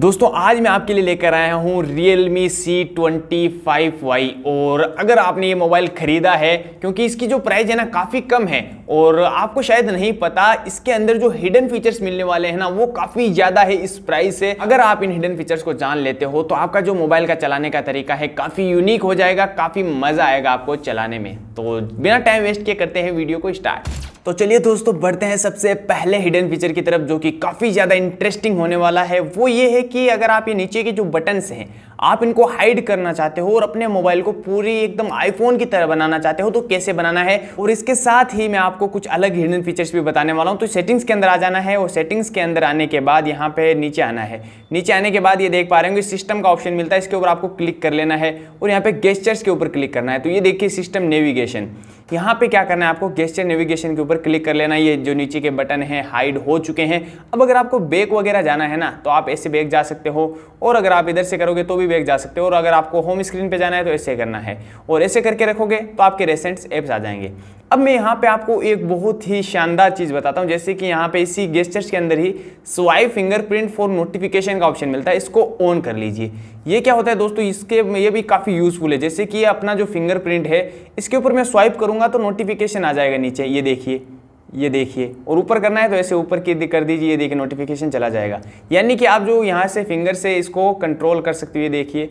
दोस्तों आज मैं आपके लिए लेकर आया हूँ Realme Y और अगर आपने ये मोबाइल ख़रीदा है क्योंकि इसकी जो प्राइस है ना काफ़ी कम है और आपको शायद नहीं पता इसके अंदर जो हिडन फीचर्स मिलने वाले हैं ना वो काफ़ी ज़्यादा है इस प्राइस से अगर आप इन हिडन फीचर्स को जान लेते हो तो आपका जो मोबाइल का चलाने का तरीका है काफ़ी यूनिक हो जाएगा काफ़ी मज़ा आएगा आपको चलाने में तो बिना टाइम वेस्ट किए करते हैं वीडियो को स्टार्ट तो चलिए दोस्तों बढ़ते हैं सबसे पहले हिडन फीचर की तरफ जो कि काफ़ी ज़्यादा इंटरेस्टिंग होने वाला है वो ये है कि अगर आप ये नीचे के जो बटन्स हैं आप इनको हाइड करना चाहते हो और अपने मोबाइल को पूरी एकदम आईफोन की तरह बनाना चाहते हो तो कैसे बनाना है और इसके साथ ही मैं आपको कुछ अलग हिडन फीचर्स भी बताने वाला हूँ तो सेटिंग्स के अंदर आ जाना है और सेटिंग्स के अंदर आने के बाद यहाँ पे नीचे आना है नीचे आने के बाद ये देख पा रहे होंगे सिस्टम का ऑप्शन मिलता है इसके ऊपर आपको क्लिक कर लेना है और यहाँ पे गेस्टर्स के ऊपर क्लिक करना है तो ये देखिए सिस्टम नेविगेशन यहाँ पे क्या करना है आपको गेस्टर नेविगेशन के ऊपर क्लिक कर लेना ये जो नीचे के बटन हैं हाइड हो चुके हैं अब अगर आपको बैक वगैरह जाना है ना तो आप ऐसे बैक जा सकते हो और अगर आप इधर से करोगे तो भी बैक जा सकते हो और अगर आपको होम स्क्रीन पर जाना है तो ऐसे करना है और ऐसे करके रखोगे तो आपके रेसेंट्स ऐप्स आ जाएंगे अब मैं यहाँ पे आपको एक बहुत ही शानदार चीज़ बताता हूँ जैसे कि यहाँ पे इसी गेस्टर्स के अंदर ही स्वाइप फिंगरप्रिंट फॉर नोटिफिकेशन का ऑप्शन मिलता है इसको ऑन कर लीजिए ये क्या होता है दोस्तों इसके ये भी काफ़ी यूज़फुल है जैसे कि अपना जो फिंगरप्रिंट है इसके ऊपर मैं स्वाइप करूँगा तो नोटिफिकेशन आ जाएगा नीचे ये देखिए ये देखिए और ऊपर करना है तो ऐसे ऊपर की कर दीजिए ये देखिए नोटिफिकेशन चला जाएगा यानी कि आप जो यहाँ से फिंगर से इसको कंट्रोल कर सकते हो ये देखिए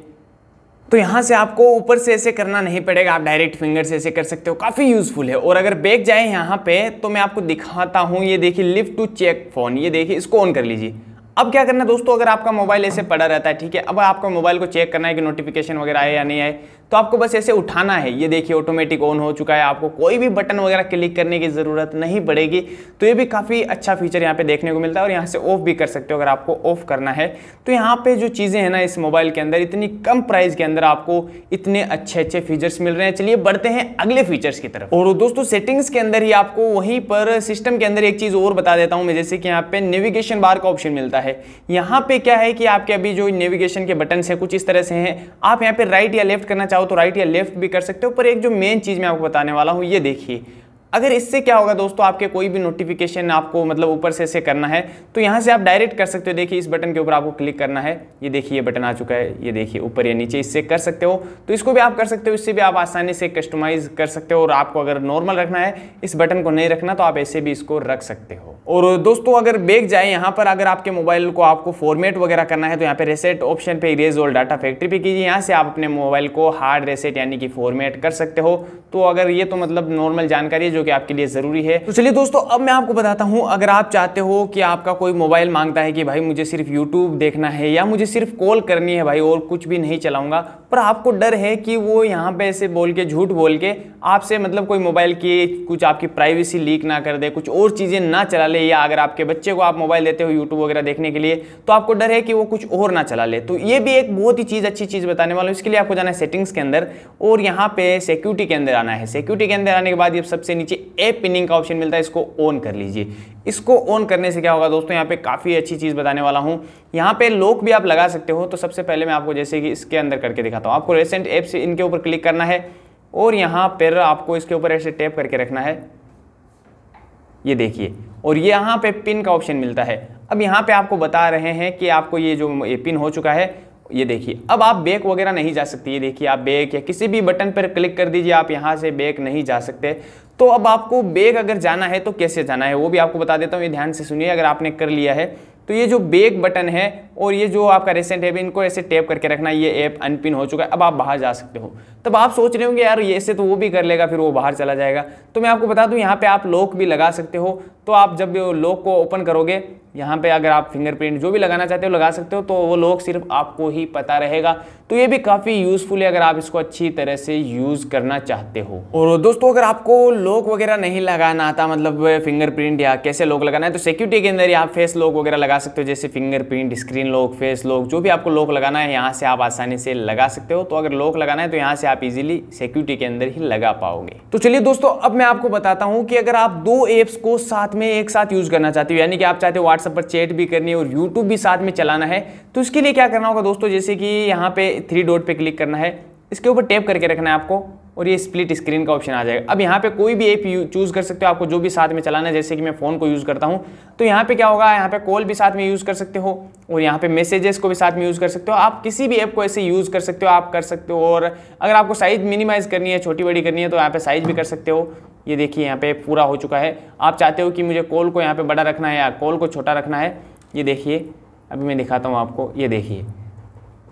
तो यहाँ से आपको ऊपर से ऐसे करना नहीं पड़ेगा आप डायरेक्ट फिंगर से ऐसे कर सकते हो काफ़ी यूज़फुल है और अगर बैक जाए यहाँ पे तो मैं आपको दिखाता हूँ ये देखिए लिफ्ट टू चेक फ़ोन ये देखिए इसको ऑन कर लीजिए अब क्या करना है दोस्तों अगर आपका मोबाइल ऐसे पड़ा रहता है ठीक है अब आपका मोबाइल को चेक करना है कि नोटिफिकेशन वगैरह आए या नहीं आए तो आपको बस ऐसे उठाना है ये देखिए ऑटोमेटिक ऑन हो चुका है आपको कोई भी बटन वगैरह क्लिक करने की ज़रूरत नहीं पड़ेगी तो ये भी काफ़ी अच्छा फीचर यहाँ पे देखने को मिलता है और यहाँ से ऑफ भी कर सकते हो अगर आपको ऑफ करना है तो यहाँ पे जो चीज़ें हैं ना इस मोबाइल के अंदर इतनी कम प्राइस के अंदर आपको इतने अच्छे अच्छे फीचर्स मिल रहे हैं चलिए बढ़ते हैं अगले फीचर्स की तरफ और दोस्तों सेटिंग्स के अंदर ही आपको वहीं पर सिस्टम के अंदर एक चीज़ और बता देता हूँ मैं जैसे कि यहाँ पे नेविगेशन बार का ऑप्शन मिलता है है यहाँ पे क्या है कि आपके अभी जो नेविगेशन के बटन है कुछ इस तरह से हैं आप यहाँ पे राइट या लेफ्ट करना चाहो तो राइट या लेफ्ट भी कर सकते हो पर एक जो मेन चीज़ मैं आपको बताने वाला हूँ ये देखिए अगर इससे क्या होगा दोस्तों आपके कोई भी नोटिफिकेशन आपको मतलब ऊपर से ऐसे करना है तो यहाँ से आप डायरेक्ट कर सकते हो देखिए इस बटन के ऊपर आपको क्लिक करना है ये देखिए ये बटन आ चुका है ये देखिए ऊपर या नीचे इससे कर सकते हो तो इसको भी आप कर सकते हो इससे भी आप आसानी से कस्टमाइज़ कर सकते हो और आपको अगर नॉर्मल रखना है इस बटन को नहीं रखना तो आप ऐसे भी इसको रख सकते हो और दोस्तों अगर बेग जाए यहाँ पर अगर आपके मोबाइल को आपको फॉर्मेट वगैरह करना है तो यहाँ पर रेसेट ऑप्शन पर इरेज ऑल डाटा फैक्ट्री पर कीजिए यहाँ से आप अपने मोबाइल को हार्ड रेसेट यानी कि फॉर्मेट कर सकते हो तो अगर ये तो मतलब नॉर्मल जानकारी है जो कि आपके लिए ज़रूरी है तो चलिए दोस्तों अब मैं आपको बताता हूँ अगर आप चाहते हो कि आपका कोई मोबाइल मांगता है कि भाई मुझे सिर्फ यूट्यूब देखना है या मुझे सिर्फ कॉल करनी है भाई और कुछ भी नहीं चलाऊंगा पर आपको डर है कि वो यहाँ पे ऐसे बोल के झूठ बोल के आपसे मतलब कोई मोबाइल की कुछ आपकी प्राइवेसी लीक ना कर दे कुछ और चीज़ें ना चला ले या अगर आपके बच्चे को आप मोबाइल देते हो यूट्यूब वगैरह देखने के लिए तो आपको डर है कि वो कुछ और ना चला ले तो ये भी एक बहुत ही चीज़ अच्छी चीज़ बताने वाला हूँ इसके लिए आपको जाना है सेटिंग्स के अंदर और यहाँ पे सिक्योरिटी के अंदर आना है सिक्योरिटी के अंदर आने के बाद ये सबसे नीचे नीचे ए पिनिंग का ऑप्शन मिलता है इसको ऑन कर लीजिए इसको ऑन करने से क्या होगा दोस्तों यहाँ पे काफ़ी अच्छी चीज़ बताने वाला हूँ यहाँ पे लॉक भी आप लगा सकते हो तो सबसे पहले मैं आपको जैसे कि इसके अंदर करके दिखाता हूँ आपको रेसेंट ऐप से इनके ऊपर क्लिक करना है और यहाँ पर आपको इसके ऊपर ऐसे टैप करके रखना है ये देखिए और ये यहाँ पे पिन का ऑप्शन मिलता है अब यहाँ पे आपको बता रहे हैं कि आपको ये जो ये पिन हो चुका है ये देखिए अब आप बैक वगैरह नहीं जा सकती ये देखिए आप बैक या किसी भी बटन पर क्लिक कर दीजिए आप यहाँ से बैक नहीं जा सकते तो अब आपको बैक अगर जाना है तो कैसे जाना है वो भी आपको बता देता हूँ ये ध्यान से सुनिए अगर आपने कर लिया है तो ये जो बेक बटन है और ये जो आपका रिसेंट है इनको ऐसे टैप करके रखना ये ऐप अनपिन हो चुका है अब आप बाहर जा सकते हो तब आप सोच रहे होंगे यार ये ऐसे तो वो भी कर लेगा फिर वो बाहर चला जाएगा तो मैं आपको बता दूं यहाँ पे आप लॉक भी लगा सकते हो तो आप जब लॉक को ओपन करोगे यहाँ पे अगर आप फिंगरप्रिंट जो भी लगाना चाहते हो लगा सकते हो तो वो लॉक सिर्फ आपको ही पता रहेगा तो ये भी काफ़ी यूज़फुल है अगर आप इसको अच्छी तरह से यूज़ करना चाहते हो और दोस्तों अगर आपको लॉक वगैरह नहीं लगाना आता मतलब फिंगरप्रिंट या कैसे लॉक लगाना है तो सिक्योरिटी के अंदर या फेस लॉक वगैरह लगा लगा सकते हो जैसे fingerprint screen lock face lock जो भी आपको लॉक लगाना है यहाँ से आप आसानी से लगा सकते हो तो अगर लॉक लगाना है तो यहाँ से आप इजीली सिक्योरिटी के अंदर ही लगा पाओगे तो चलिए दोस्तों अब मैं आपको बताता हूँ कि अगर आप दो एप्स को साथ में एक साथ यूज करना चाहते हो यानी कि आप चाहते हो व्हाट्सएप पर चैट भी करनी है और यूट्यूब भी साथ में चलाना है तो उसके लिए क्या करना होगा दोस्तों जैसे कि यहाँ पे थ्री डॉट पर क्लिक करना है इसके ऊपर टैप करके रखना है आपको और ये स्प्लिट स्क्रीन का ऑप्शन आ जाएगा अब यहाँ पे कोई भी ऐप चूज़ कर सकते हो आपको जो भी साथ में चलाना है जैसे कि मैं फ़ोन को यूज़ करता हूँ तो यहाँ पे क्या होगा यहाँ पे कॉल भी साथ में यूज़ कर सकते हो और यहाँ पे मैसेजेस को भी साथ में यूज़ कर सकते हो आप किसी भी ऐप को ऐसे यूज़ कर सकते हो आप कर सकते हो और अगर आपको साइज़ मिनिमाइज़ करनी है छोटी बड़ी करनी है तो यहाँ पर साइज़ भी कर सकते हो ये देखिए यहाँ पे पूरा हो चुका है आप चाहते हो कि मुझे कॉल को यहाँ पर बड़ा रखना है या कॉल को छोटा रखना है ये देखिए अभी मैं दिखाता हूँ आपको ये देखिए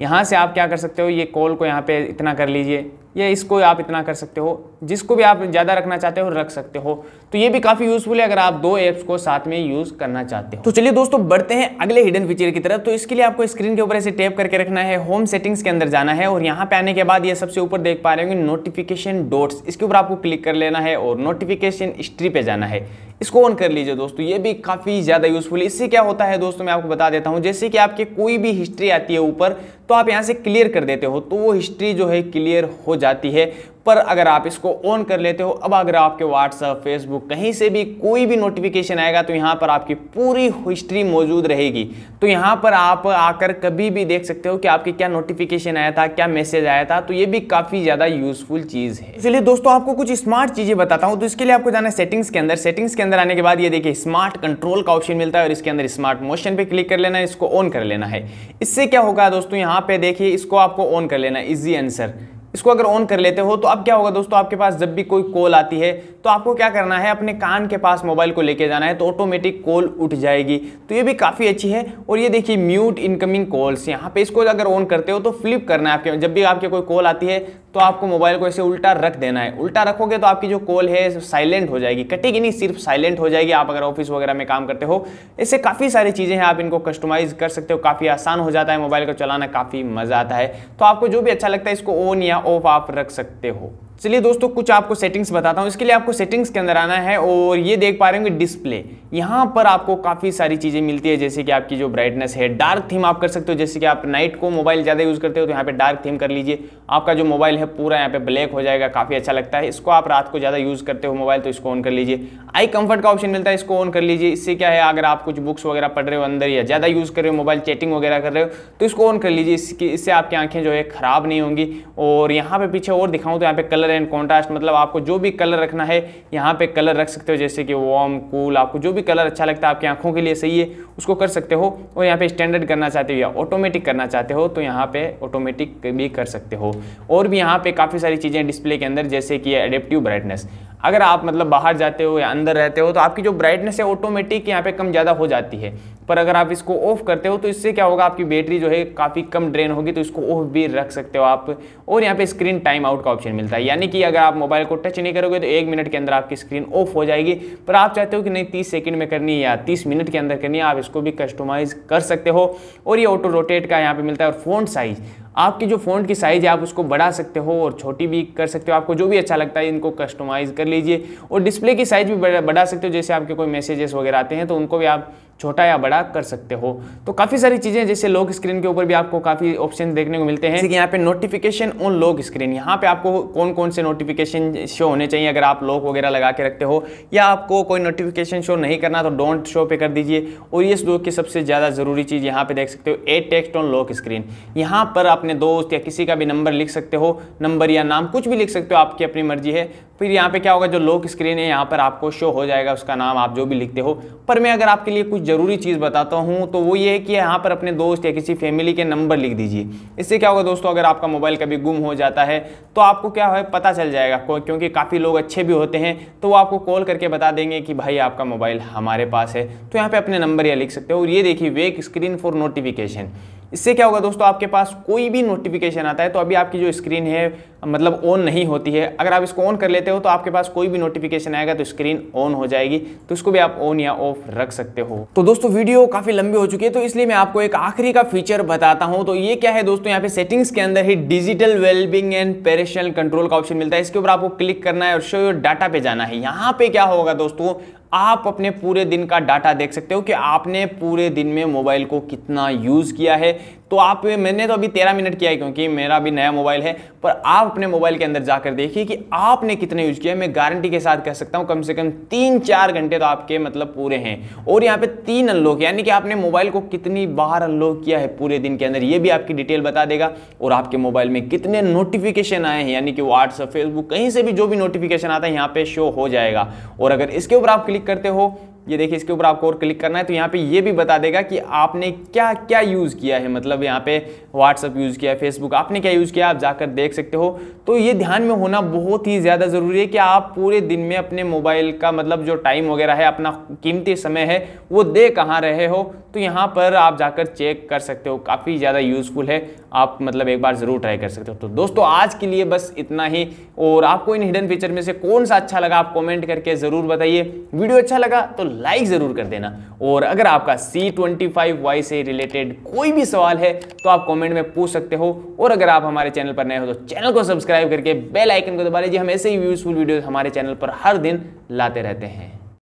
यहाँ से आप क्या कर सकते हो ये कॉल को यहाँ पे इतना कर लीजिए या इसको आप इतना कर सकते हो जिसको भी आप ज़्यादा रखना चाहते हो रख सकते हो तो ये भी काफ़ी यूजफुल है अगर आप दो ऐप्स को साथ में यूज़ करना चाहते हो तो चलिए दोस्तों बढ़ते हैं अगले हिडन फीचर की तरफ तो इसके लिए आपको स्क्रीन के ऊपर ऐसे टैप करके रखना है होम सेटिंग्स के अंदर जाना है और यहाँ पे आने के बाद ये सबसे ऊपर देख पा रहे होंगे नोटिफिकेशन डोट्स इसके ऊपर आपको क्लिक कर लेना है और नोटिफिकेशन हिस्ट्री पे जाना है इसको ऑन कर लीजिए दोस्तों ये भी काफ़ी ज़्यादा यूजफुल इससे क्या होता है दोस्तों मैं आपको बता देता हूँ जैसे कि आपके कोई भी हिस्ट्री आती है ऊपर तो आप यहाँ से क्लियर कर देते हो तो वो हिस्ट्री जो है क्लियर हो जाती है पर अगर आप इसको ऑन कर लेते हो अब अगर आपके व्हाट्सअप फेसबुक कहीं से भी कोई भी नोटिफिकेशन आएगा तो यहाँ पर आपकी पूरी हिस्ट्री मौजूद रहेगी तो यहाँ पर आप आकर कभी भी देख सकते हो कि आपके क्या नोटिफिकेशन आया था क्या मैसेज आया था तो ये भी काफ़ी ज़्यादा यूजफुल चीज़ है इसलिए दोस्तों आपको कुछ स्मार्ट चीज़ें बताता हूँ तो इसके लिए आपको जाना है सेटिंग्स के अंदर सेटिंग्स के अंदर आने के बाद ये देखिए स्मार्ट कंट्रोल का ऑप्शन मिलता है और इसके अंदर स्मार्ट मोशन पर क्लिक कर लेना है इसको ऑन कर लेना है इससे क्या होगा दोस्तों यहाँ पे देखिए इसको आपको ऑन कर लेना है ईजी आंसर इसको अगर ऑन कर लेते हो तो अब क्या होगा दोस्तों आपके पास जब भी कोई कॉल आती है तो आपको क्या करना है अपने कान के पास मोबाइल को लेके जाना है तो ऑटोमेटिक कॉल उठ जाएगी तो ये भी काफ़ी अच्छी है और ये देखिए म्यूट इनकमिंग कॉल्स यहाँ पे इसको अगर ऑन करते हो तो फ्लिप करना है आपके जब भी आपके कोई कॉल आती है तो आपको मोबाइल को ऐसे उल्टा रख देना है उल्टा रखोगे तो आपकी जो कॉल है साइलेंट हो जाएगी कटेगी नहीं सिर्फ साइलेंट हो जाएगी आप अगर ऑफिस वगैरह में काम करते हो ऐसे काफ़ी सारी चीज़ें हैं आप इनको कस्टमाइज़ कर सकते हो काफ़ी आसान हो जाता है मोबाइल को चलाना काफ़ी मज़ा आता है तो आपको जो भी अच्छा लगता है इसको ऑन या ऑफ आप रख सकते हो चलिए दोस्तों कुछ आपको सेटिंग्स बताता हूँ इसके लिए आपको सेटिंग्स के अंदर आना है और ये देख पा रहे होंगे डिस्प्ले यहाँ पर आपको काफ़ी सारी चीज़ें मिलती है जैसे कि आपकी जो ब्राइटनेस है डार्क थीम आप कर सकते हो जैसे कि आप नाइट को मोबाइल ज़्यादा यूज़ करते हो तो यहाँ पे डार्क थीम कर लीजिए आपका जो मोबाइल है पूरा यहाँ पे ब्लैक हो जाएगा काफ़ी अच्छा लगता है इसको आप रात को ज़्यादा यूज़ करते हो मोबाइल तो इसको ऑन कर लीजिए आई कम्फर्ट का ऑप्शन मिलता है इसको ऑन कर लीजिए इससे क्या है अगर आप कुछ बुक्स वगैरह पढ़ रहे हो अंदर या ज़्यादा यूज़ कर रहे हो मोबाइल चैटिंग वगैरह कर रहे हो तो इसको ऑन कर लीजिए इसकी इससे आपकी आँखें जो है ख़राब नहीं होंगी और यहाँ पर पीछे और दिखाऊँ तो यहाँ पे कलर कलर एंड कॉन्ट्रास्ट मतलब आपको जो भी कलर रखना है यहाँ पे कलर रख सकते हो जैसे कि वार्म कूल आपको जो भी कलर अच्छा लगता है आपकी आंखों के लिए सही है उसको कर सकते हो और यहाँ पे स्टैंडर्ड करना चाहते हो या ऑटोमेटिक करना चाहते हो तो यहाँ पे ऑटोमेटिक भी कर सकते हो और भी यहाँ पे काफ़ी सारी चीज़ें डिस्प्ले के अंदर जैसे कि एडेप्टिव ब्राइटनेस अगर आप मतलब बाहर जाते हो या अंदर रहते हो तो आपकी जो ब्राइटनेस है ऑटोमेटिक यहाँ पे कम ज़्यादा हो जाती है पर अगर आप इसको ऑफ करते हो तो इससे क्या होगा आपकी बैटरी जो है काफ़ी कम ड्रेन होगी तो इसको ऑफ भी रख सकते हो आप और यहाँ पे स्क्रीन टाइम आउट का ऑप्शन मिलता है यानी कि अगर आप मोबाइल को टच नहीं करोगे तो एक मिनट के अंदर आपकी स्क्रीन ऑफ हो जाएगी पर आप चाहते हो कि नहीं तीस सेकेंड में करनी है या तीस मिनट के अंदर करनी है आप इसको भी कस्टमाइज़ कर सकते हो और ये ऑटो रोटेट का यहाँ पर मिलता है और फ़ोन साइज़ आपकी जो फ़ोन की साइज़ है आप उसको बढ़ा सकते हो और छोटी भी कर सकते हो आपको जो भी अच्छा लगता है इनको कस्टमाइज़ कर लीजिए और डिस्प्ले की साइज़ भी बढ़ा सकते हो जैसे आपके कोई मैसेजेस वगैरह आते हैं तो उनको भी आप छोटा या बड़ा कर सकते हो तो काफ़ी सारी चीज़ें जैसे लॉक स्क्रीन के ऊपर भी आपको काफ़ी ऑप्शन देखने को मिलते हैं जैसे कि यहाँ पे नोटिफिकेशन ऑन लॉक स्क्रीन यहाँ पे आपको कौन कौन से नोटिफिकेशन शो होने चाहिए अगर आप लॉक वगैरह लगा के रखते हो या आपको कोई नोटिफिकेशन शो नहीं करना तो डोंट शो पे कर दीजिए और ये दो की सबसे ज़्यादा ज़रूरी चीज़ यहाँ पर देख सकते हो a text on lock screen यहाँ पर अपने दोस्त या किसी का भी नंबर लिख सकते हो नंबर या नाम कुछ भी लिख सकते हो आपकी अपनी मर्जी है फिर यहाँ पे क्या होगा जो लॉक स्क्रीन है यहाँ पर आपको शो हो जाएगा उसका नाम आप जो भी लिखते हो पर मैं अगर आपके लिए कुछ ज़रूरी चीज़ बताता हूँ तो वो ये है कि यहाँ पर अपने दोस्त या किसी फैमिली के नंबर लिख दीजिए इससे क्या होगा दोस्तों अगर आपका मोबाइल कभी गुम हो जाता है तो आपको क्या है पता चल जाएगा क्योंकि काफ़ी लोग अच्छे भी होते हैं तो वो आपको कॉल करके बता देंगे कि भाई आपका मोबाइल हमारे पास है तो यहाँ पर अपने नंबर या लिख सकते हो और ये देखिए वेक स्क्रीन फॉर नोटिफिकेशन इससे क्या होगा दोस्तों आपके पास कोई भी नोटिफिकेशन आता है तो अभी आपकी जो स्क्रीन है मतलब ऑन नहीं होती है अगर आप इसको ऑन कर लेते हो तो आपके पास कोई भी नोटिफिकेशन आएगा तो स्क्रीन ऑन हो जाएगी तो इसको भी आप ऑन या ऑफ रख सकते हो तो दोस्तों वीडियो काफ़ी लंबी हो चुकी है तो इसलिए मैं आपको एक आखिरी का फीचर बताता हूँ तो ये क्या है दोस्तों यहाँ पे सेटिंग्स के अंदर ही digital wellbeing and parental control का ऑप्शन मिलता है इसके ऊपर आपको क्लिक करना है और शो योर डाटा पे जाना है यहाँ पे क्या होगा दोस्तों आप अपने पूरे दिन का डाटा देख सकते हो कि आपने पूरे दिन में मोबाइल को कितना यूज़ किया है तो आप मैंने तो अभी तेरह मिनट किया है क्योंकि मेरा अभी नया मोबाइल है पर आप अपने मोबाइल के अंदर जाकर देखिए कि आपने कितने यूज किया मैं गारंटी के साथ कह सकता हूँ कम से कम तीन चार घंटे तो आपके मतलब पूरे हैं और यहाँ पे तीन अनलॉक यानी कि आपने मोबाइल को कितनी बार अनलॉक किया है पूरे दिन के अंदर ये भी आपकी डिटेल बता देगा और आपके मोबाइल में कितने नोटिफिकेशन आए हैं यानी कि व्हाट्सअप फेसबुक कहीं से भी जो भी नोटिफिकेशन आता है यहाँ पे शो हो जाएगा और अगर इसके ऊपर आप क्लिक करते हो ये देखिए इसके ऊपर आपको और क्लिक करना है तो यहाँ पे ये भी बता देगा कि आपने क्या क्या यूज़ किया है मतलब यहाँ पे व्हाट्सअप यूज़ किया है फेसबुक आपने क्या यूज़ किया आप जाकर देख सकते हो तो ये ध्यान में होना बहुत ही ज़्यादा ज़रूरी है कि आप पूरे दिन में अपने मोबाइल का मतलब जो टाइम वगैरह है अपना कीमती समय है वो दे कहाँ रहे हो तो यहाँ पर आप जाकर चेक कर सकते हो काफ़ी ज़्यादा यूज़फुल है आप मतलब एक बार ज़रूर ट्राई कर सकते हो तो दोस्तों आज के लिए बस इतना ही और आपको इन हिडन फीचर में से कौन सा अच्छा लगा आप कॉमेंट करके ज़रूर बताइए वीडियो अच्छा लगा तो लाइक ज़रूर कर देना और अगर आपका सी ट्वेंटी फाइव वाई से रिलेटेड कोई भी सवाल है तो आप कमेंट में पूछ सकते हो और अगर आप हमारे चैनल पर नए हो तो चैनल को सब्सक्राइब करके बेल आइकन को दबा लीजिए हम ऐसे ही यूजफुल वीडियो हमारे चैनल पर हर दिन लाते रहते हैं